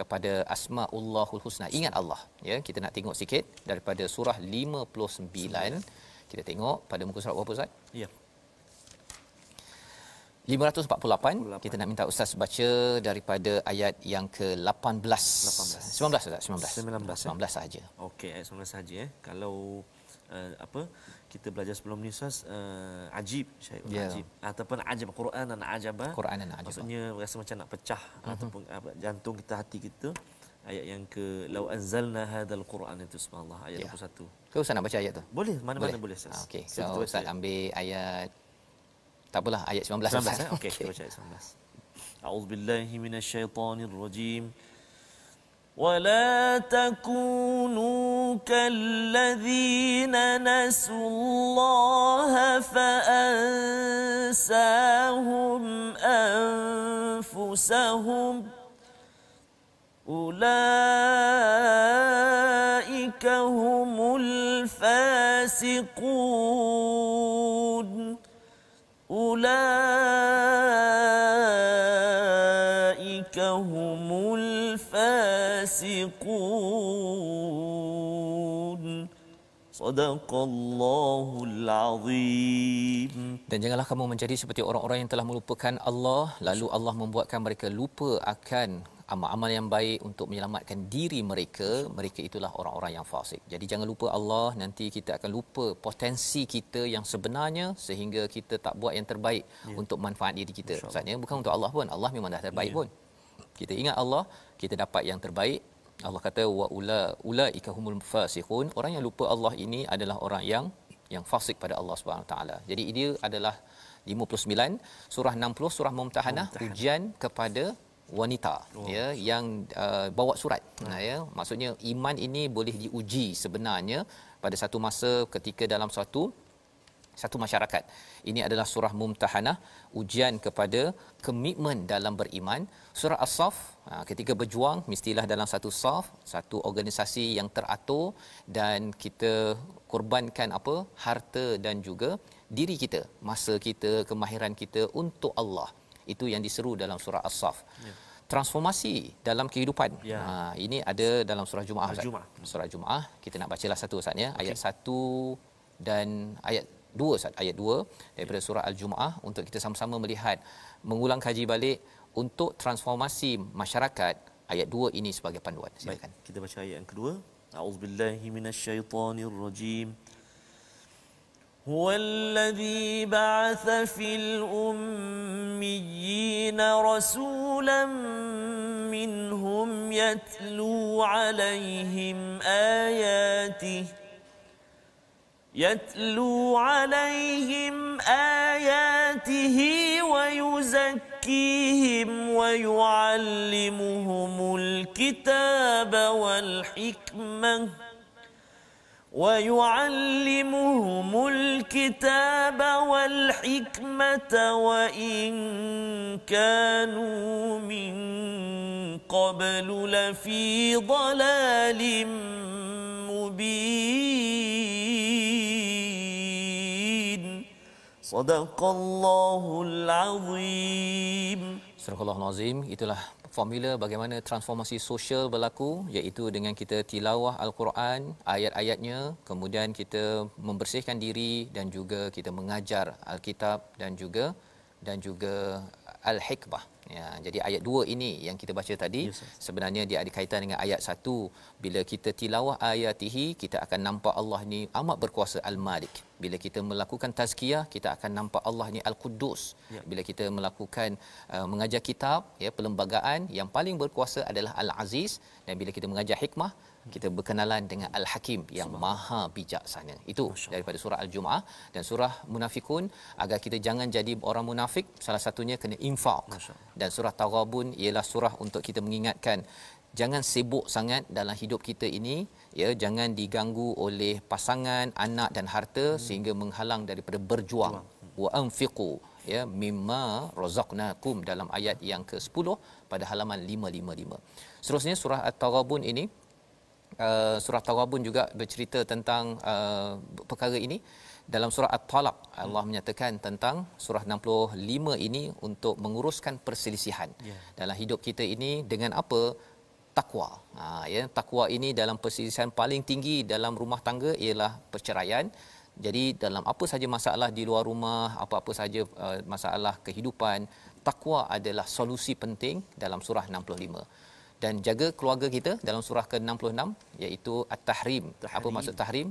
kepada Asmaullahul Husna. Ingat Allah. Ya, kita nak tengok sikit daripada surah 59. 59. Kita tengok pada muka surat berapa Ustaz? Ya, 59. 548, 548 kita nak minta ustaz baca daripada ayat yang ke-18 18 19 ustaz 19 19 saja okey ayat 19 saja eh kalau uh, apa kita belajar sebelum ni ustaz uh, ajib syaiul yeah. ajib ataupun ajab quran dan ajaba eh? quran dan ajaba maksudnya rasa macam nak pecah uh-huh. ataupun uh, jantung kita hati kita ayat yang ke lau anzalna hadzal quran itu subhanallah ayat yeah. 21 ke ustaz nak baca ayat tu boleh mana-mana boleh, boleh ustaz ah, okey so, so ustaz ambil ayat Tak apalah ayat 19. 19 Okey, okay. baca ayat 19. A'udzu billahi A'udzubillahi rajim. ولا تكونوا كالذين نسوا الله فأنساهم أنفسهم أولئك هم الفاسقون أولئك هم الفاسقون Dan janganlah kamu menjadi seperti orang-orang yang telah melupakan Allah lalu Allah membuatkan mereka lupa akan amal-amal yang baik untuk menyelamatkan diri mereka, mereka itulah orang-orang yang fasik. Jadi jangan lupa Allah, nanti kita akan lupa potensi kita yang sebenarnya sehingga kita tak buat yang terbaik yeah. untuk manfaat diri kita. Maksudnya bukan untuk Allah pun, Allah memang dah terbaik yeah. pun. Kita ingat Allah, kita dapat yang terbaik Allah kata wa ula ulaika humul fasikhun orang yang lupa Allah ini adalah orang yang yang fasik pada Allah Subhanahu taala. Jadi ini adalah 59 surah 60 surah mumtahanah ujian kepada wanita oh. ya yang uh, bawa surat. Nah ya maksudnya iman ini boleh diuji sebenarnya pada satu masa ketika dalam satu satu masyarakat. Ini adalah surah Mumtahanah, ujian kepada komitmen dalam beriman. Surah As-Saf, ha, ketika berjuang mestilah dalam satu saf, satu organisasi yang teratur dan kita korbankan apa? harta dan juga diri kita, masa kita, kemahiran kita untuk Allah. Itu yang diseru dalam surah As-Saf. Ya transformasi dalam kehidupan. Ya. Ha ini ada dalam surah Jumaah. Surah Jumaah. kita nak bacalah satu Ustaz ya. Ayat 1 dan ayat Dua, Ustaz, ayat dua, daripada surah Al-Jumuah untuk kita sama-sama melihat mengulang kaji balik untuk transformasi masyarakat ayat dua ini sebagai panduan. Silakan. Baik, kita baca ayat yang kedua. A'udzubillahi minasyaitonirrajim. rajim, الذي بعث في ummiyin رسولا minhum يتلو عليهم آياته يتلو عليهم آياته ويزكيهم ويعلمهم الكتاب والحكمة ويعلمهم الكتاب والحكمة وإن كانوا من قبل لفي ضلال مبين Sadaqallahul azim. Sadaqallahul azim. Itulah formula bagaimana transformasi sosial berlaku iaitu dengan kita tilawah al-Quran ayat-ayatnya kemudian kita membersihkan diri dan juga kita mengajar al-kitab dan juga dan juga al-hikmah Ya, jadi ayat 2 ini yang kita baca tadi yes, sebenarnya dia ada kaitan dengan ayat 1 bila kita tilawah ayatihi kita akan nampak Allah ni amat berkuasa al-Malik. Bila kita melakukan tazkiyah kita akan nampak Allah ni al-Quddus. Yeah. Bila kita melakukan uh, mengajar kitab ya pelembagaan yang paling berkuasa adalah al-Aziz dan bila kita mengajar hikmah kita berkenalan dengan Al-Hakim yang maha bijaksana. Itu daripada surah al Jum'ah dan surah Munafikun agar kita jangan jadi orang munafik salah satunya kena infak. Dan surah Taghabun ialah surah untuk kita mengingatkan jangan sibuk sangat dalam hidup kita ini ya jangan diganggu oleh pasangan, anak dan harta hmm. sehingga menghalang daripada berjuang. Hmm. Wa anfiqu ya mimma razaqnakum dalam ayat yang ke-10 pada halaman 555. Seterusnya surah At-Taghabun ini Eh, surah pun juga bercerita tentang uh, perkara ini dalam surah At-Talaq Allah menyatakan tentang surah 65 ini untuk menguruskan perselisihan yeah. dalam hidup kita ini dengan apa takwa. Ha ya takwa ini dalam perselisihan paling tinggi dalam rumah tangga ialah perceraian. Jadi dalam apa saja masalah di luar rumah, apa-apa saja uh, masalah kehidupan, takwa adalah solusi penting dalam surah 65 dan jaga keluarga kita dalam surah ke-66 iaitu at-tahrim. apa maksud tahrim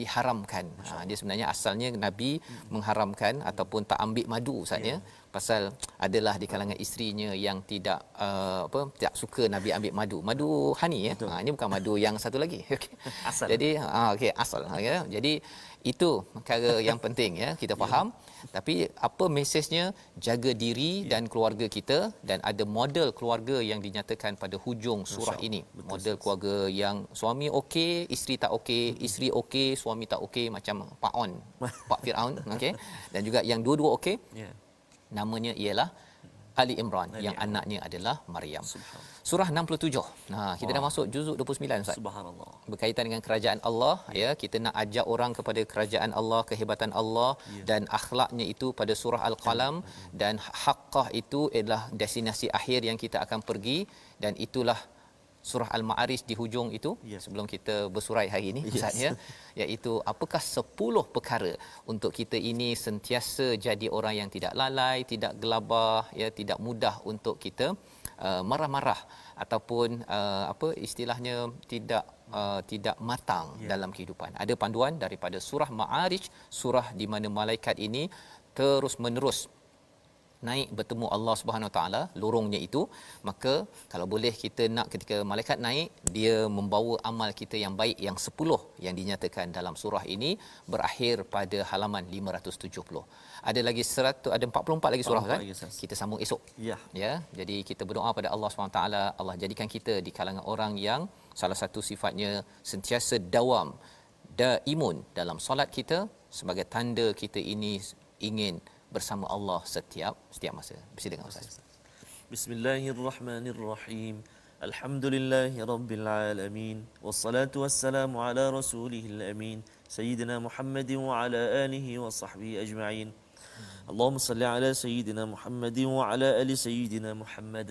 diharamkan. Ha, dia sebenarnya asalnya nabi hmm mengharamkan ataupun tak ambil madu saatnya. Yeah pasal adalah di kalangan isterinya yang tidak uh, apa tidak suka nabi ambil madu madu hani ya ha, ini bukan madu yang satu lagi [laughs] okay. asal jadi ha, ah, okey asal ah, ya jadi itu perkara yang penting ya kita ya. faham yeah. tapi apa mesejnya jaga diri yeah. dan keluarga kita dan ada model keluarga yang dinyatakan pada hujung surah Insya ini betul, model keluarga yang suami okey isteri tak okey hmm isteri okey suami tak okey macam pak on [laughs] pak firaun okey dan juga yang dua-dua okey yeah namanya ialah Ali Imran Nabi yang Allah. anaknya adalah Maryam. Surah 67. Ha kita Wah. dah masuk juzuk 29 Ustaz. Subhanallah. Berkaitan dengan kerajaan Allah ya. ya kita nak ajak orang kepada kerajaan Allah, kehebatan Allah ya. dan akhlaknya itu pada surah Al-Qalam ya. dan haqqah itu adalah destinasi akhir yang kita akan pergi dan itulah surah al-ma'arij di hujung itu yes. sebelum kita bersurai hari ini yes. ya [laughs] iaitu apakah sepuluh perkara untuk kita ini sentiasa jadi orang yang tidak lalai, tidak gelabah ya tidak mudah untuk kita uh, marah-marah ataupun uh, apa istilahnya tidak uh, tidak matang yes. dalam kehidupan. Ada panduan daripada surah ma'arij surah di mana malaikat ini terus menerus naik bertemu Allah Subhanahu taala lorongnya itu maka kalau boleh kita nak ketika malaikat naik dia membawa amal kita yang baik yang 10 yang dinyatakan dalam surah ini berakhir pada halaman 570 ada lagi 100 ada 44 lagi surah 44, kan yes, kita sambung esok ya ya jadi kita berdoa pada Allah Subhanahu taala Allah jadikan kita di kalangan orang yang salah satu sifatnya sentiasa dawam daimun dalam solat kita sebagai tanda kita ini ingin bersama Allah setiap setiap masa. Bersih dengan Ustaz. Bismillahirrahmanirrahim. Alhamdulillahirrabbilalamin. Wassalatu wassalamu ala rasulihil amin. Sayyidina Muhammadin wa ala alihi wa sahbihi ajma'in. Allahumma salli ala Sayyidina Muhammadin wa ala ali Sayyidina Muhammad.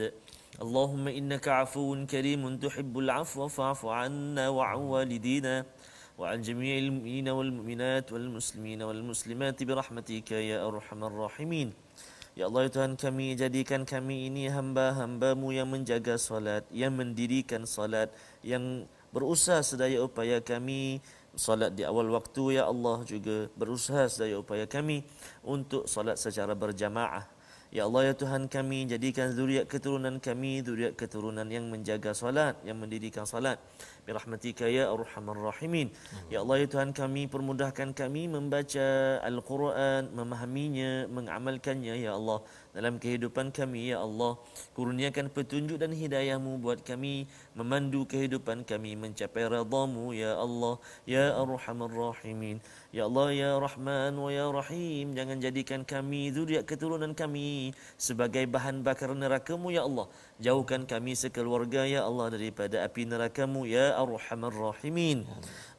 Allahumma innaka afuun karimun tuhibbul afwa fa'afu anna wa'u walidina. Mm-hmm. وعن جميع المؤمنين والمؤمنات والمسلمين والمسلمات برحمتك يا أرحم الراحمين Ya Allah ya Tuhan kami jadikan kami ini hamba-hambamu yang menjaga salat, yang mendirikan salat, yang berusaha sedaya upaya kami salat di awal waktu ya Allah juga berusaha sedaya upaya kami untuk salat secara berjamaah. Ya Allah ya Tuhan kami jadikan zuriat keturunan kami zuriat keturunan yang menjaga salat, yang mendirikan salat, Birahmatika ya arhamar rahimin. Ya Allah ya Tuhan kami permudahkan kami membaca Al-Quran, memahaminya, mengamalkannya ya Allah dalam kehidupan kami ya Allah kurniakan petunjuk dan hidayahmu buat kami memandu kehidupan kami mencapai radhamu ya Allah ya arhamar rahimin ya Allah ya rahman wa ya rahim jangan jadikan kami zuriat keturunan kami sebagai bahan bakar nerakamu ya Allah jauhkan kami sekeluarga ya Allah daripada api nerakamu ya arhamar rahimin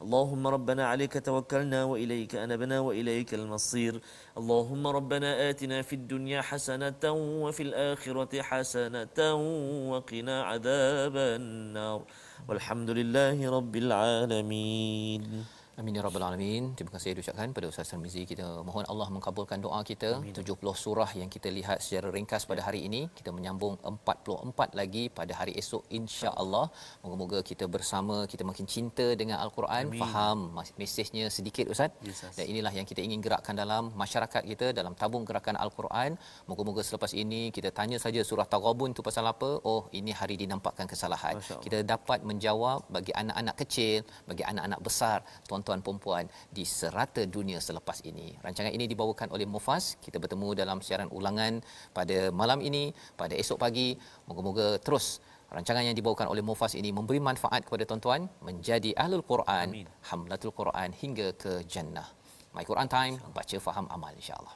Allahumma اللهم ربنا عليك توكلنا واليك انبنا واليك المصير Allahumma ربنا اتنا في dunya حسنه حسنة وفي الآخرة حسنة وقنا عذاب النار والحمد لله رب العالمين Amin ya rabbal alamin. Terima kasih ucapkan pada Ustaz Sarmizi. Kita mohon Allah mengkabulkan doa kita. Amin. 70 surah yang kita lihat secara ringkas pada ya. hari ini, kita menyambung 44 lagi pada hari esok insya-Allah. Moga-moga kita bersama kita makin cinta dengan al-Quran, faham mesejnya sedikit Ustaz. Dan inilah yang kita ingin gerakkan dalam masyarakat kita dalam tabung gerakan al-Quran. Moga-moga selepas ini kita tanya saja surah Taghabun tu pasal apa? Oh, ini hari dinampakkan kesalahan. Kita dapat menjawab bagi anak-anak kecil, bagi anak-anak besar. Tuan-tuan persatuan perempuan di serata dunia selepas ini. Rancangan ini dibawakan oleh Mufas. Kita bertemu dalam siaran ulangan pada malam ini, pada esok pagi. Moga-moga terus rancangan yang dibawakan oleh Mufas ini memberi manfaat kepada tuan-tuan menjadi ahlul Quran, Amin. hamlatul Quran hingga ke jannah. My Quran Time, baca faham amal insya-Allah.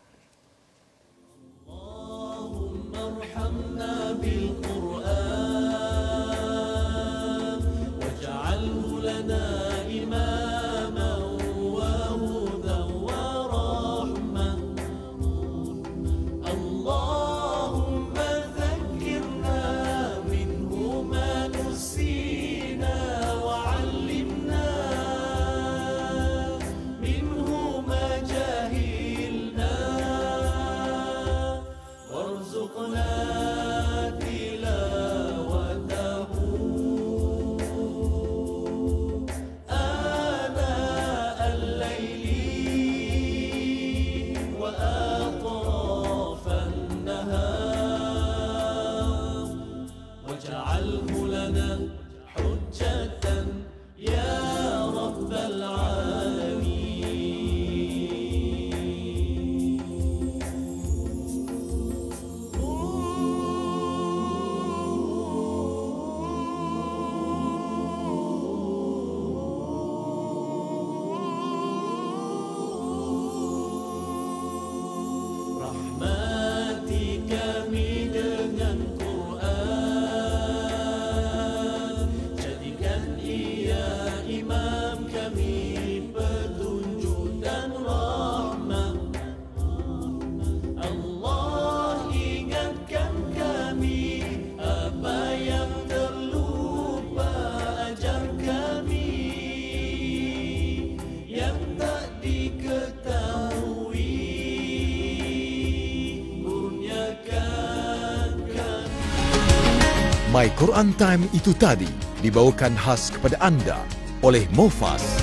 by Quran Time itu tadi dibawakan khas kepada anda oleh Mofas.